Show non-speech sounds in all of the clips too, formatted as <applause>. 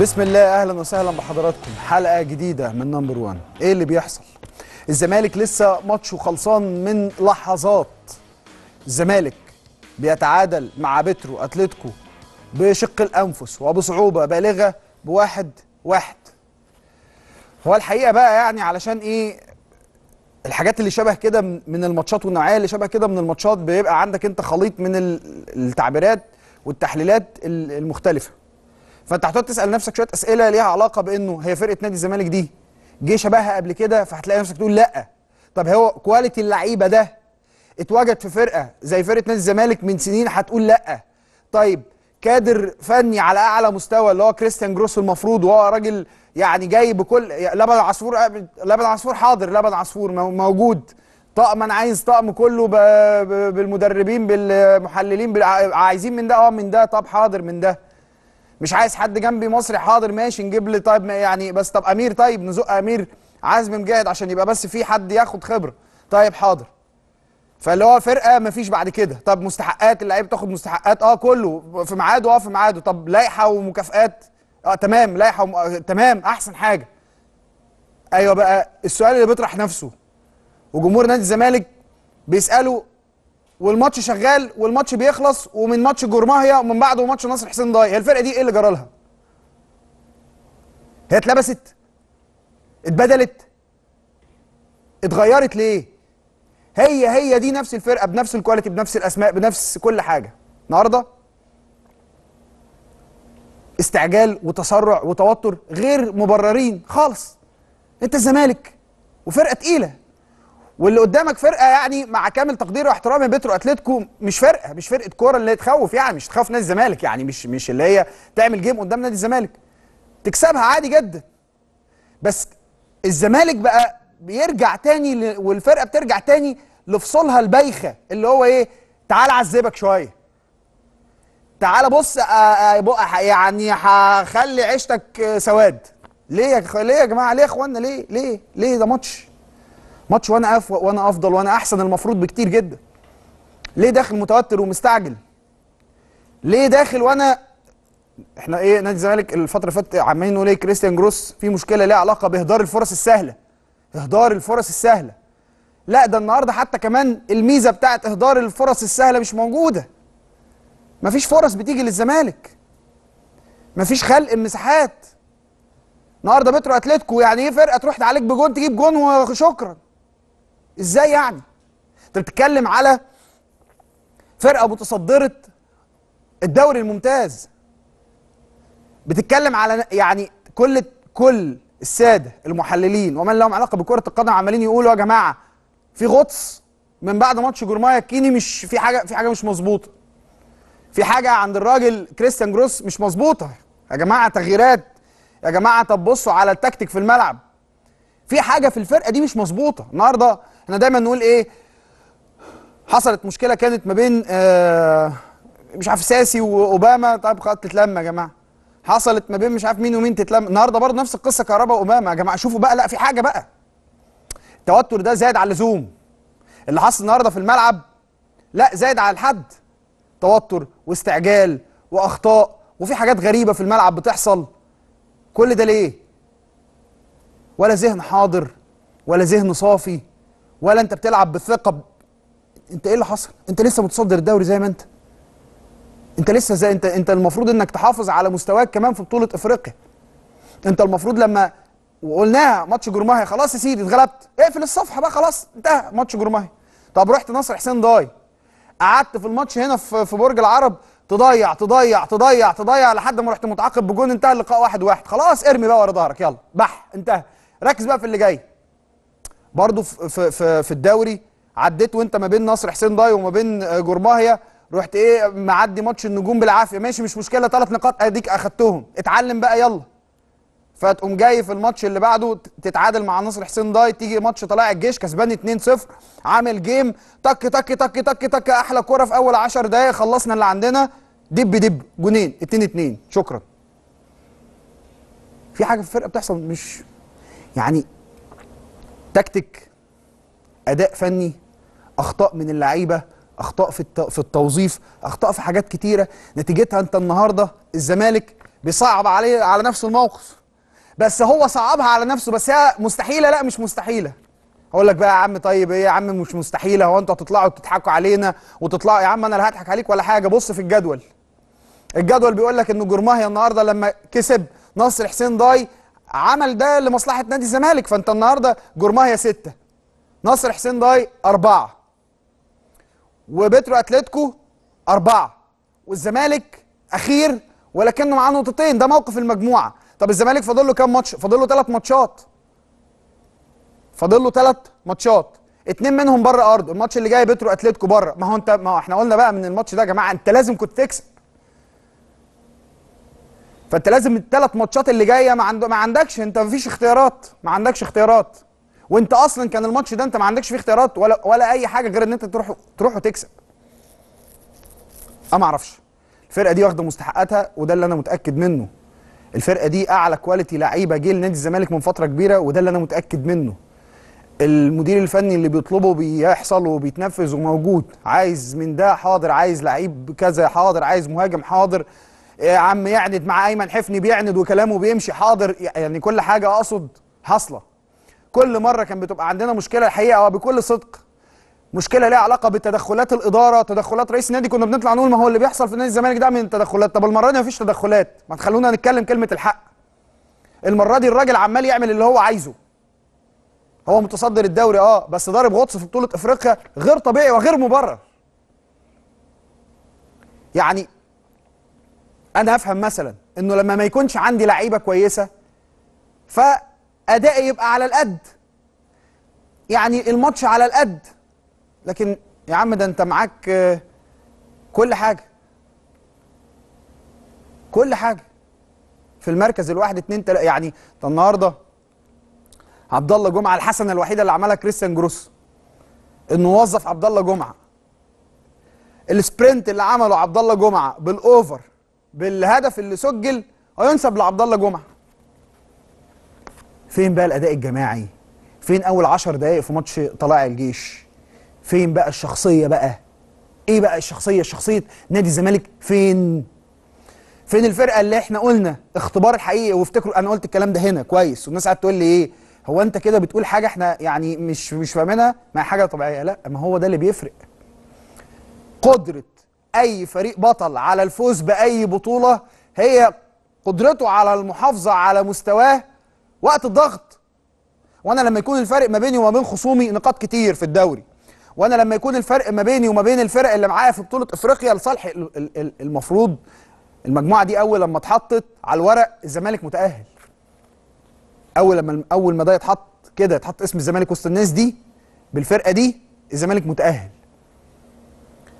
بسم الله اهلا وسهلا بحضراتكم حلقه جديده من نمبر 1 ايه اللي بيحصل الزمالك لسه ماتشه خلصان من لحظات الزمالك بيتعادل مع بترو اتلتيكو بشق الانفس وبصعوبه بالغه بواحد واحد هو الحقيقه بقى يعني علشان ايه الحاجات اللي شبه كده من الماتشات والنوعيه اللي شبه كده من الماتشات بيبقى عندك انت خليط من التعبيرات والتحليلات المختلفه فانت هتقعد تسال نفسك شويه اسئله ليها علاقه بانه هي فرقه نادي الزمالك دي جه شبهها قبل كده فهتلاقي نفسك تقول لا طب هو كواليتي اللعيبه ده اتوجد في فرقه زي فرقه نادي الزمالك من سنين هتقول لا طيب كادر فني على اعلى مستوى اللي هو كريستيان جروس المفروض وهو راجل يعني جاي بكل لبن عصفور لبن عصفور حاضر لبن عصفور موجود طقم انا عايز طقم كله بالمدربين بالمحللين عايزين من ده اه من ده طب حاضر من ده مش عايز حد جنبي مصري حاضر ماشي نجيب لي طيب يعني بس طب امير طيب نزق امير عازم مجاهد عشان يبقى بس في حد ياخد خبره طيب حاضر فاللي هو فرقه مفيش بعد كده طب مستحقات اللعيبه تاخد مستحقات اه كله في ميعاده اه في ميعاده طب لائحه ومكافئات اه تمام لائحه وم... آه تمام احسن حاجه ايوه بقى السؤال اللي بيطرح نفسه وجمهور نادي الزمالك بيساله والماتش شغال والماتش بيخلص ومن ماتش جورماهيا ومن بعده ماتش نصر حسين ضايع هي الفرقه دي ايه اللي جرى لها؟ هي اتلبست اتبدلت اتغيرت ليه؟ هي هي دي نفس الفرقه بنفس الكواليتي بنفس الاسماء بنفس كل حاجه النهارده استعجال وتسرع وتوتر غير مبررين خالص انت الزمالك وفرقه تقيله واللي قدامك فرقه يعني مع كامل تقديري واحترامي بترو اتلتيكو مش فرقه مش فرقه كوره اللي تخوف يعني مش تخاف نادي الزمالك يعني مش مش اللي هي تعمل جيم قدام نادي الزمالك تكسبها عادي جدا بس الزمالك بقى بيرجع تاني والفرقه بترجع تاني لفصولها البايخه اللي هو ايه تعال اعذبك شويه تعال بص آه، آه، يعني هخلي عيشتك آه، سواد ليه يا ليه يا جماعه ليه يا اخوانا ليه ليه ليه ده ماتش ماتش وانا أف... وانا افضل وانا احسن المفروض بكتير جدا ليه داخل متوتر ومستعجل ليه داخل وانا احنا ايه نادي الزمالك الفتره اللي فاتت عمالين نقول ايه كريستيان جروس في مشكله ليها علاقه باهدار الفرص السهله اهدار الفرص السهله لا ده النهارده حتى كمان الميزه بتاعت اهدار الفرص السهله مش موجوده مفيش فرص بتيجي للزمالك مفيش خلق المساحات النهارده مترو اتلتيكو يعني ايه فرقه تروح تعالج بجون تجيب جون وشكرا ازاي يعني انت بتتكلم على فرقه متصدره الدوري الممتاز بتتكلم على يعني كل كل الساده المحللين ومن لهم علاقه بكره القدم عمالين يقولوا يا جماعه في غطس من بعد ماتش جورمايا كيني مش في حاجه في حاجه مش مظبوطه في حاجه عند الراجل كريستيان جروس مش مظبوطه يا جماعه تغييرات يا جماعه طب بصوا على التكتيك في الملعب في حاجه في الفرقه دي مش مظبوطه النهارده احنا دايما نقول ايه حصلت مشكله كانت ما بين آه مش عارف ساسي واوباما طب خلاص تتلم يا جماعه حصلت ما بين مش عارف مين ومين تتلم النهارده برضه نفس القصه كهرباء واوباما يا جماعه شوفوا بقى لا في حاجه بقى التوتر ده زاد على اللزوم اللي حصل النهارده في الملعب لا زاد على الحد توتر واستعجال واخطاء وفي حاجات غريبه في الملعب بتحصل كل ده ليه ولا ذهن حاضر ولا ذهن صافي ولا انت بتلعب بثقه ب... انت ايه اللي حصل انت لسه متصدر الدوري زي ما انت انت لسه زي انت انت المفروض انك تحافظ على مستواك كمان في بطوله افريقيا انت المفروض لما وقلناها ماتش جرماهي خلاص يا سيدي اتغلبت اقفل الصفحه بقى خلاص انتهى ماتش جرماهي طب رحت نصر حسين ضاي قعدت في الماتش هنا في, في برج العرب تضيع تضيع تضيع تضيع لحد ما رحت متعاقب بجون انتهى اللقاء واحد واحد خلاص ارمي بقى ورا ظهرك يلا بح انتهى ركز بقى في اللي جاي برضو في في في الدوري عديت وانت ما بين نصر حسين ضاي وما بين آه، جرماهيا رحت ايه معدي ماتش النجوم بالعافيه ماشي مش مشكله ثلاث نقاط اديك اخدتهم اتعلم بقى يلا فتقوم جاي في الماتش اللي بعده تتعادل مع نصر حسين ضاي تيجي ماتش طلائع الجيش كسبان 2-0 عامل جيم تك تك تك تك تك احلى كوره في اول 10 دقائق خلصنا اللي عندنا دب دب جونين 2 2 شكرا في حاجه في الفرقه بتحصل مش يعني تكتيك اداء فني اخطاء من اللعيبه اخطاء في في التوظيف اخطاء في حاجات كتيره نتيجتها انت النهارده الزمالك بيصعب عليه على نفسه الموقف بس هو صعبها على نفسه بس هي مستحيله لا مش مستحيله اقول لك بقى يا عم طيب ايه يا عم مش مستحيله هو انتوا هتطلعوا تضحكوا علينا وتطلعوا يا عم انا لا هضحك عليك ولا حاجه بص في الجدول الجدول بيقول لك ان جرماهيا النهارده لما كسب نصر حسين ضاي عمل ده لمصلحه نادي الزمالك فانت النهارده يا سته ناصر حسين ضاي اربعه وبترو اتلتيكو اربعه والزمالك اخير ولكنه معاه نقطتين ده موقف المجموعه طب الزمالك فاضل له كام ماتش فاضل له ثلاث ماتشات فاضل له ثلاث ماتشات اتنين منهم بره ارضه الماتش اللي جاي بترو اتلتيكو بره ما هو انت ما احنا قلنا بقى من الماتش ده يا جماعه انت لازم كنت تكسب فانت لازم الثلاث ماتشات اللي جايه ما, عند... ما عندكش انت ما فيش اختيارات ما عندكش اختيارات وانت اصلا كان الماتش ده انت ما عندكش فيه اختيارات ولا ولا اي حاجه غير ان انت تروح تروح وتكسب انا ما اعرفش الفرقه دي واخده مستحقاتها وده اللي انا متاكد منه الفرقه دي اعلى كواليتي لعيبه جه لنادي الزمالك من فتره كبيره وده اللي انا متاكد منه المدير الفني اللي بيطلبه بيحصل وبيتنفذ وموجود عايز من ده حاضر عايز لعيب كذا حاضر عايز مهاجم حاضر إيه عم يعند مع ايمن حفني بيعند وكلامه بيمشي حاضر يعني كل حاجه اقصد حاصله كل مره كان بتبقى عندنا مشكله الحقيقه وبكل صدق مشكله ليها علاقه بتدخلات الاداره تدخلات رئيس النادي كنا بنطلع نقول ما هو اللي بيحصل في نادي الزمالك ده من التدخلات طب المره دي مفيش تدخلات ما تخلونا نتكلم كلمه الحق المره دي الراجل عمال يعمل اللي هو عايزه هو متصدر الدوري اه بس ضارب غطس في بطوله افريقيا غير طبيعي وغير مبرر يعني انا هفهم مثلا انه لما ما يكونش عندي لعيبه كويسه فادائي يبقى على القد يعني الماتش على القد لكن يا عم ده انت معاك كل حاجه كل حاجه في المركز الواحد اتنين تلا يعني ده النهارده عبد الله جمعه الحسنه الوحيده اللي عملها كريستيان جروس انه وظف عبد الله جمعه السبرنت اللي عمله عبد الله جمعه بالاوفر بالهدف اللي سجل وينسب لعبد الله جمعه فين بقى الاداء الجماعي فين اول 10 دقائق في ماتش طلائع الجيش فين بقى الشخصيه بقى ايه بقى الشخصيه شخصيه نادي الزمالك فين فين الفرقه اللي احنا قلنا اختبار الحقيقي وافتكروا انا قلت الكلام ده هنا كويس والناس قاعده تقول لي ايه هو انت كده بتقول حاجه احنا يعني مش مش فاهمينها مع حاجه طبيعيه لا ما هو ده اللي بيفرق قدره أي فريق بطل على الفوز بأي بطولة هي قدرته على المحافظة على مستواه وقت الضغط وأنا لما يكون الفرق ما بيني وما بين خصومي نقاط كتير في الدوري وأنا لما يكون الفرق ما بيني وما بين الفرق اللي معايا في بطولة أفريقيا لصالح المفروض المجموعة دي أول لما اتحطت على الورق الزمالك متأهل أول لما أول ما ده يتحط كده يتحط اسم الزمالك وسط الناس دي بالفرقة دي الزمالك متأهل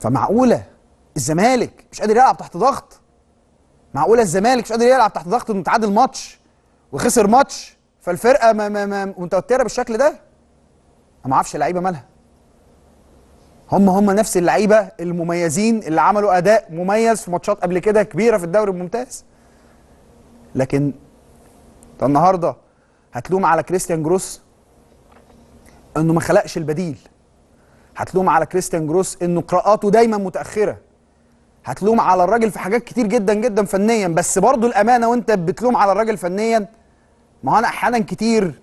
فمعقولة الزمالك مش قادر يلعب تحت ضغط معقوله الزمالك مش قادر يلعب تحت ضغط انه تعادل ماتش وخسر ماتش فالفرقه ما ما ما متوتره بالشكل ده انا ما اعرفش اللعيبه مالها هم هم نفس اللعيبه المميزين اللي عملوا اداء مميز في ماتشات قبل كده كبيره في الدوري الممتاز لكن ده النهارده هتلوم على كريستيان جروس انه ما خلقش البديل هتلوم على كريستيان جروس انه قراءاته دايما متاخره هتلوم على الراجل في حاجات كتير جدا جدا فنيا بس برضه الامانه وانت بتلوم على الراجل فنيا ما انا احيانا كتير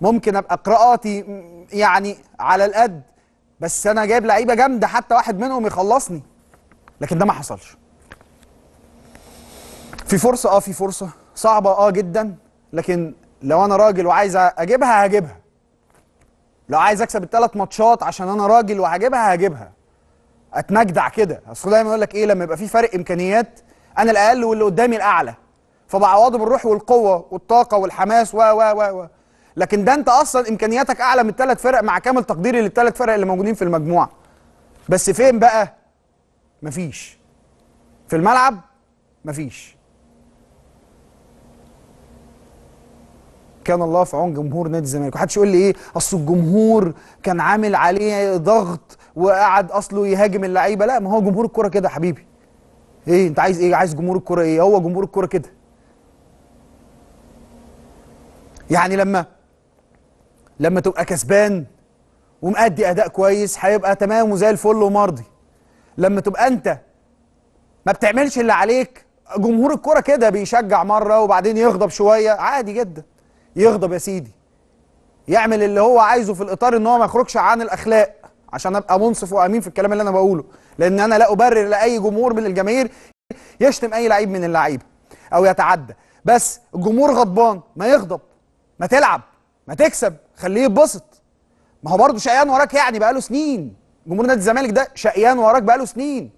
ممكن ابقى قراءاتي يعني على القد بس انا جايب لعيبه جامده حتى واحد منهم يخلصني لكن ده ما حصلش في فرصه اه في فرصه صعبه اه جدا لكن لو انا راجل وعايز اجيبها هجيبها لو عايز اكسب الثلاث ماتشات عشان انا راجل وهجيبها هجيبها اتمجدع كده اصل دايما يقول لك ايه لما يبقى في فرق امكانيات انا الاقل واللي قدامي الاعلى فبعوضه بالروح والقوه والطاقه والحماس و و و و لكن ده انت اصلا امكانياتك اعلى من الثلاث فرق مع كامل تقديري للثلاث فرق اللي موجودين في المجموعه بس فين بقى مفيش في الملعب مفيش كان الله في عون جمهور نادي الزمالك محدش يقول لي ايه اصل الجمهور كان عامل عليه ضغط وقعد اصله يهاجم اللعيبه لا ما هو جمهور الكوره كده يا حبيبي ايه انت عايز ايه عايز جمهور الكوره ايه هو جمهور الكوره كده يعني لما لما تبقى كسبان ومأدي اداء كويس هيبقى تمام وزي الفل ومرضي لما تبقى انت ما بتعملش اللي عليك جمهور الكوره كده بيشجع مره وبعدين يغضب شويه عادي جدا يغضب يا سيدي يعمل اللي هو عايزه في الاطار ان هو ما يخرجش عن الاخلاق عشان ابقى منصف وامين في الكلام اللي انا بقوله لان انا لا ابرر لاي جمهور من الجماهير يشتم اي لعيب من اللعيبه او يتعدى بس الجمهور غضبان ما يغضب ما تلعب ما تكسب خليه يتبسط ما هو برضه شقيان وراك يعني بقاله سنين جمهور نادي الزمالك ده شقيان وراك بقاله سنين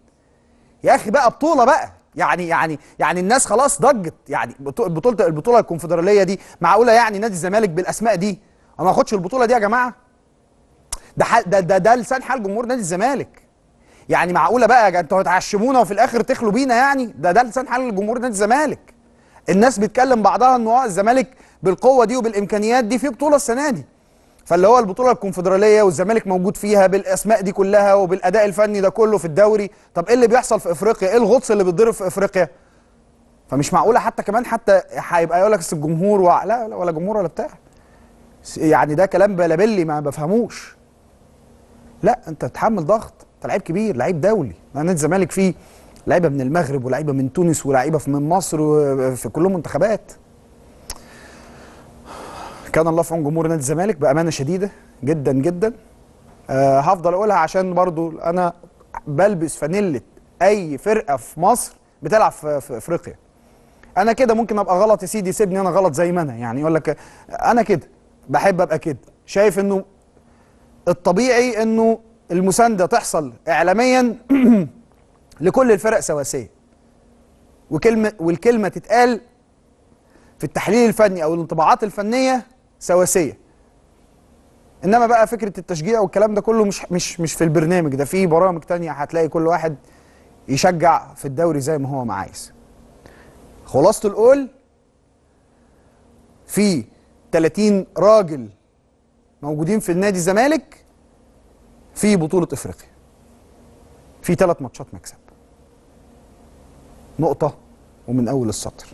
يا اخي بقى بطوله بقى يعني يعني يعني الناس خلاص ضجت يعني بطوله البطوله الكونفدراليه دي معقوله يعني نادي الزمالك بالاسماء دي انا ما اخدش البطوله دي يا جماعه ده ده ده, ده لسان حال جمهور نادي الزمالك يعني معقوله بقى انتوا هتعشمونا وفي الاخر تخلوا بينا يعني ده ده لسان حال جمهور نادي الزمالك الناس بتكلم بعضها ان هو الزمالك بالقوه دي وبالامكانيات دي في بطوله السنه دي فاللي هو البطوله الكونفدراليه والزمالك موجود فيها بالاسماء دي كلها وبالاداء الفني ده كله في الدوري طب ايه اللي بيحصل في افريقيا ايه الغطس اللي بيتضرب في افريقيا فمش معقوله حتى كمان حتى هيبقى يقول لك الجمهور و... لا ولا جمهور ولا بتاع يعني ده كلام بلابلي ما بفهموش لا انت تحمل ضغط انت لعيب كبير لعيب دولي نادي الزمالك فيه لعيبه من المغرب ولاعيبه من تونس ولاعيبه من مصر في كلهم منتخبات كان الله في عون جمهور نادي الزمالك بامانه شديده جدا جدا أه هفضل اقولها عشان برضو انا بلبس فانيله اي فرقه في مصر بتلعب في افريقيا انا كده ممكن ابقى غلط يا سيدي سيبني انا غلط زي ما انا يعني يقول لك انا كده بحب ابقى كده شايف انه الطبيعي انه المسانده تحصل اعلاميا <clears throat> لكل الفرق سواسيه وكلمه والكلمه تتقال في التحليل الفني او الانطباعات الفنيه سواسيه انما بقى فكره التشجيع والكلام ده كله مش مش مش في البرنامج ده في برامج تانية هتلاقي كل واحد يشجع في الدوري زي ما هو ما عايز خلاصه القول في 30 راجل موجودين في النادي الزمالك في بطولة افريقيا في ثلاث ماتشات مكسب نقطة ومن أول السطر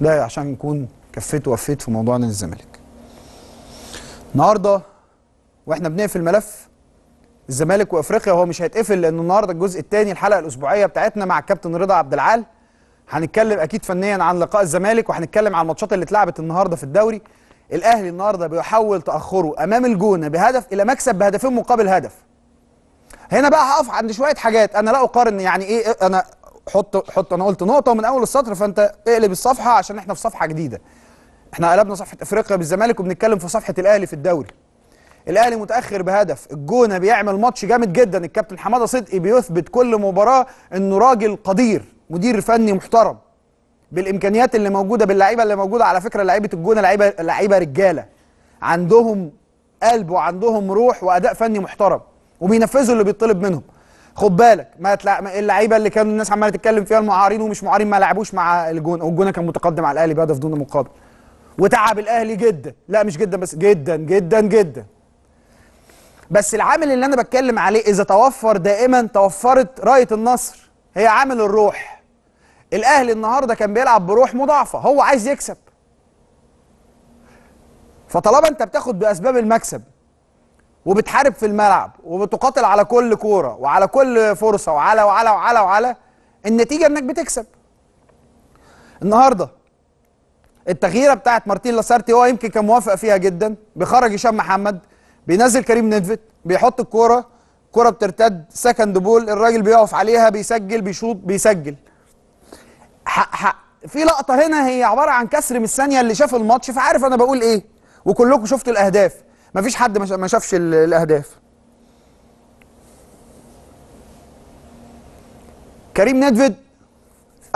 ده عشان نكون كفيت ووفيت في موضوع نادي الزمالك النهارده واحنا بنقفل ملف الزمالك وافريقيا هو مش هيتقفل لان النهارده الجزء الثاني الحلقه الاسبوعيه بتاعتنا مع الكابتن رضا عبد العال هنتكلم اكيد فنيا عن لقاء الزمالك وهنتكلم عن الماتشات اللي اتلعبت النهارده في الدوري الاهلي النهارده بيحول تاخره امام الجونه بهدف الى مكسب بهدفين مقابل هدف هنا بقى هقف عند شويه حاجات انا لا اقارن يعني إيه،, ايه انا حط حط انا قلت نقطه من اول السطر فانت اقلب الصفحه عشان احنا في صفحه جديده احنا قلبنا صفحه افريقيا بالزمالك وبنتكلم في صفحه الاهلي في الدوري الاهلي متاخر بهدف الجونه بيعمل ماتش جامد جدا الكابتن حماده صدقي بيثبت كل مباراه انه راجل قدير مدير فني محترم بالامكانيات اللي موجوده باللعيبه اللي موجوده على فكره لعيبه الجونه لعيبه لعيبه رجاله عندهم قلب وعندهم روح واداء فني محترم وبينفذوا اللي بيطلب منهم خد بالك ما تلع... اللعيبه اللي كانوا الناس عماله تتكلم فيها المعارين ومش معارين ما لعبوش مع الجون والجونه كان متقدم على الاهلي بهدف دون مقابل وتعب الاهلي جدا لا مش جدا بس جدا جدا جدا بس العامل اللي انا بتكلم عليه اذا توفر دائما توفرت رايه النصر هي عامل الروح الاهلي النهارده كان بيلعب بروح مضاعفه هو عايز يكسب فطالما انت بتاخد باسباب المكسب وبتحارب في الملعب وبتقاتل على كل كوره وعلى كل فرصه وعلى وعلى وعلى وعلى النتيجه انك بتكسب النهارده التغييره بتاعت مارتين لاسارتي هو يمكن كان موافق فيها جدا بيخرج هشام محمد بينزل كريم نيدفيت بيحط الكوره كرة بترتد سكند بول الراجل بيقف عليها بيسجل بيشوط بيسجل حق حق في لقطه هنا هي عباره عن كسر من الثانيه اللي شاف الماتش فعارف انا بقول ايه وكلكم شفتوا الاهداف مفيش حد ما شافش الاهداف كريم ندفد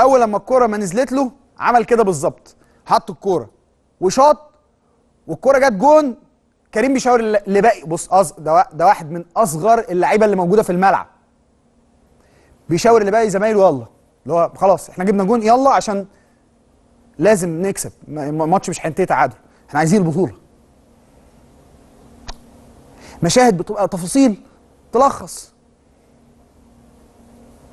اول لما الكوره ما نزلت له عمل كده بالظبط حط الكوره وشاط والكوره جت جون كريم بيشاور لباقي بص ده, ده واحد من اصغر اللعيبه اللي موجوده في الملعب بيشاور لباقي زمايله والله اللي هو خلاص احنا جبنا جون يلا عشان لازم نكسب الماتش مش هينتهي تعادل احنا عايزين البطوله مشاهد بتبقى تفاصيل تلخص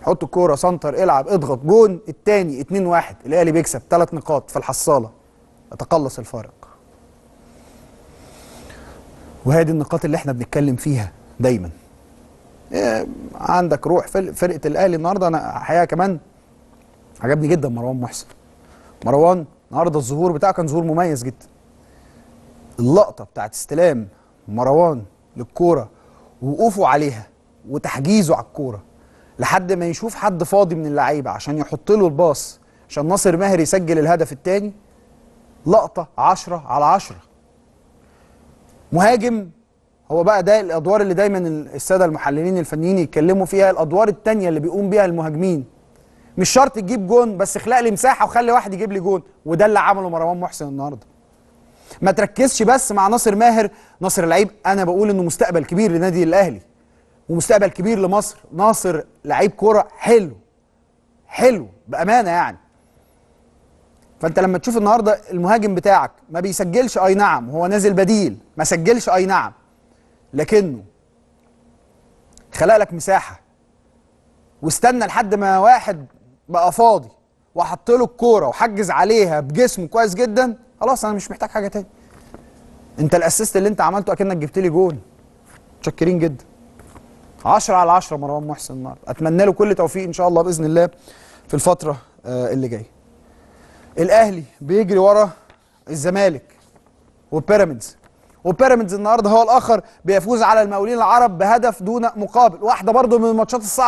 حط الكوره سنتر العب اضغط جون الثاني 2 1 الاهلي بيكسب ثلاث نقاط في الحصاله اتقلص الفارق وهذه النقاط اللي احنا بنتكلم فيها دايما إيه عندك روح فرقه الاهلي النهارده انا الحقيقه كمان عجبني جدا مروان محسن مروان النهارده الظهور بتاعه كان ظهور مميز جدا اللقطه بتاعت استلام مروان للكوره ووقوفه عليها وتحجيزه على الكوره لحد ما يشوف حد فاضي من اللعيبه عشان يحط له الباص عشان ناصر ماهر يسجل الهدف الثاني لقطه 10 على 10 مهاجم هو بقى ده الادوار اللي دايما الساده المحللين الفنيين يتكلموا فيها الادوار الثانيه اللي بيقوم بيها المهاجمين مش شرط تجيب جون بس اخلق لي مساحه وخلي واحد يجيب لي جون وده اللي عمله مروان محسن النهارده ما تركزش بس مع ناصر ماهر ناصر لعيب انا بقول انه مستقبل كبير لنادي الاهلي ومستقبل كبير لمصر ناصر لعيب كوره حلو حلو بامانه يعني فانت لما تشوف النهارده المهاجم بتاعك ما بيسجلش اي نعم هو نازل بديل ما سجلش اي نعم لكنه خلق لك مساحه واستنى لحد ما واحد بقى فاضي وحط له الكوره وحجز عليها بجسمه كويس جدا خلاص انا مش محتاج حاجه تاني انت الاسيست اللي انت عملته اكنك جبت لي جول متشكرين جدا 10 على 10 مروان محسن النهارده اتمنى له كل توفيق ان شاء الله باذن الله في الفتره آه، اللي جايه الاهلي بيجري ورا الزمالك وبيراميدز وبيراميدز النهارده هو الاخر بيفوز على المقاولين العرب بهدف دون مقابل واحده برضو من الماتشات الصعبه